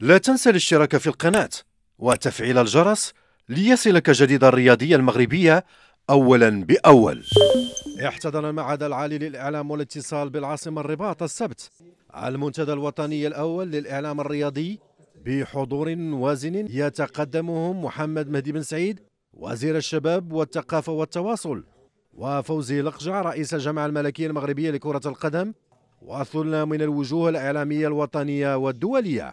لا تنسى الاشتراك في القناة وتفعيل الجرس ليصلك جديد الرياضية المغربية أولا بأول احتضن المعهد العالي للإعلام والاتصال بالعاصمة الرباط السبت المنتدى الوطني الأول للإعلام الرياضي بحضور وازن يتقدمهم محمد مهدي بن سعيد وزير الشباب والثقافة والتواصل وفوزي لقجع رئيس الجامعة الملكية المغربية لكرة القدم وأصلنا من الوجوه الإعلامية الوطنية والدولية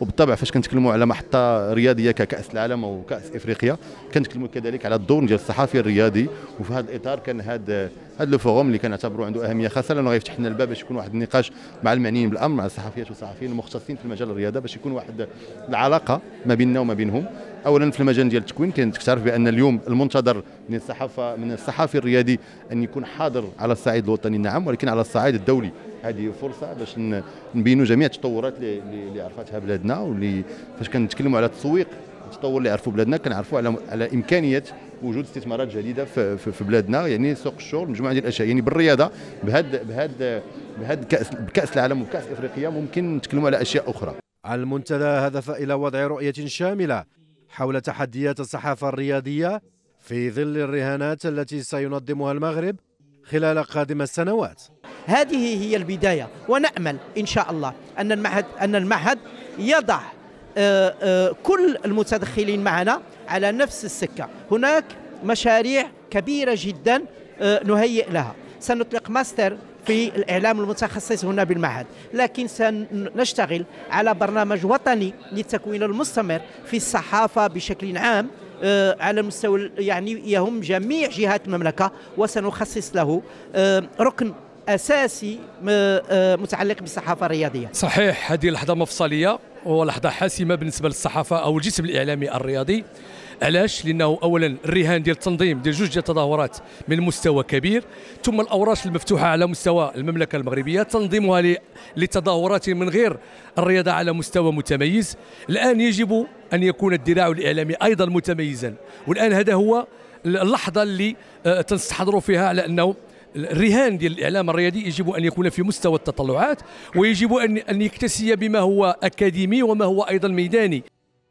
وبالطبع فاش كنتكلموا على محطه رياضيه ككاس العالم أو كأس افريقيا كنتكلموا كذلك على الدور ديال الصحفي الرياضي وفي هذا الاطار كان هذا هذا الفوروم اللي كنعتبروا عنده اهميه خاصه لانه غيفتح لنا الباب باش يكون واحد النقاش مع المعنيين بالامر مع الصحفيات والصحفيين المختصين في مجال الرياضه باش يكون واحد العلاقه ما بيننا وما بينهم اولا في المجال ديال التكوين كنت تعرف بان اليوم المنتظر من الصحافه من الصحفي الرياضي ان يكون حاضر على الصعيد الوطني نعم ولكن على الصعيد الدولي هذه فرصه باش نبينوا جميع التطورات اللي, اللي عرفتها بلادنا واللي فاش كنتكلموا على التسويق التطور اللي عرفوا بلادنا كنعرفوا على على امكانيه وجود استثمارات جديده في, في, في بلادنا يعني سوق الشغل مجموعه ديال الاشياء يعني بالرياضه بهذا بهذا بهذا كاس بكاس العالم وكاس افريقيا ممكن نتكلموا على اشياء اخرى المنتدى هدف الى وضع رؤيه شامله حول تحديات الصحافه الرياضيه في ظل الرهانات التي سينظمها المغرب خلال قادم السنوات هذه هي البداية ونأمل إن شاء الله أن المعهد أن المعهد يضع آه، آه، كل المتدخلين معنا على نفس السكة هناك مشاريع كبيرة جدا آه، نهيئ لها سنطلق ماستر في الإعلام المتخصص هنا بالمعهد لكن سنشتغل على برنامج وطني للتكوين المستمر في الصحافة بشكل عام على مستوى يعني يهم جميع جهات المملكة وسنخصص له ركن اساسي آه، متعلق بالصحافه الرياضيه صحيح هذه لحظه مفصليه ولحظه حاسمه بالنسبه للصحافه او الجسم الاعلامي الرياضي علاش لانه اولا الرهان ديال التنظيم ديال جوج تظاهرات من مستوى كبير ثم الاوراش المفتوحه على مستوى المملكه المغربيه تنظيمها لتظاهرات من غير الرياضه على مستوى متميز الان يجب ان يكون الذراع الاعلامي ايضا متميزا والان هذا هو اللحظه اللي آه، تنستحضروا فيها على انه الرهان ديال الاعلام الرياضي يجب ان يكون في مستوى التطلعات ويجب ان ان يكتسي بما هو اكاديمي وما هو ايضا ميداني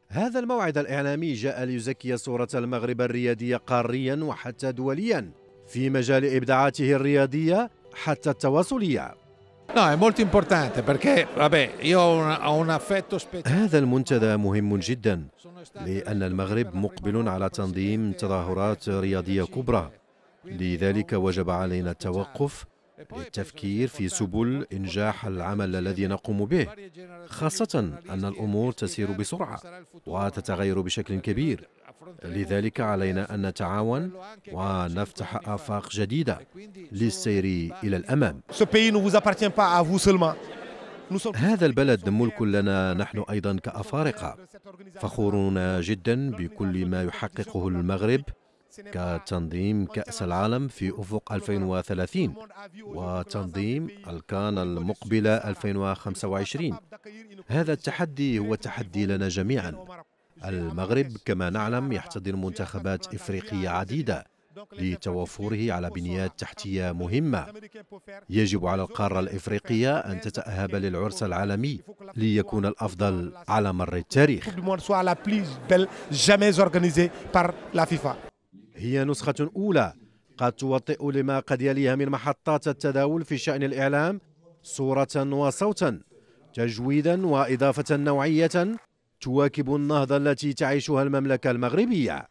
هذا الموعد الاعلامي جاء ليزكي صوره المغرب الرياضيه قاريا وحتى دوليا في مجال ابداعاته الرياضيه حتى التواصليه هذا المنتدى مهم جدا لأن المغرب مقبل على تنظيم تظاهرات رياضية كبرى لذلك وجب علينا التوقف للتفكير في سبل إنجاح العمل الذي نقوم به خاصة أن الأمور تسير بسرعة وتتغير بشكل كبير لذلك علينا أن نتعاون ونفتح آفاق جديدة للسير إلى الأمام هذا البلد ملك لنا نحن أيضا كأفارقة فخورون جدا بكل ما يحققه المغرب كتنظيم كأس العالم في أفق 2030 وتنظيم الكان المقبلة 2025 هذا التحدي هو تحدي لنا جميعا المغرب كما نعلم يحتضن منتخبات إفريقية عديدة لتوفره على بنيات تحتية مهمة يجب على القارة الإفريقية أن تتأهب للعرس العالمي ليكون الأفضل على مر التاريخ هي نسخة أولى قد توطئ لما قد يليها من محطات التداول في شأن الإعلام صورة وصوتا تجويدا وإضافة نوعية تواكب النهضة التي تعيشها المملكة المغربية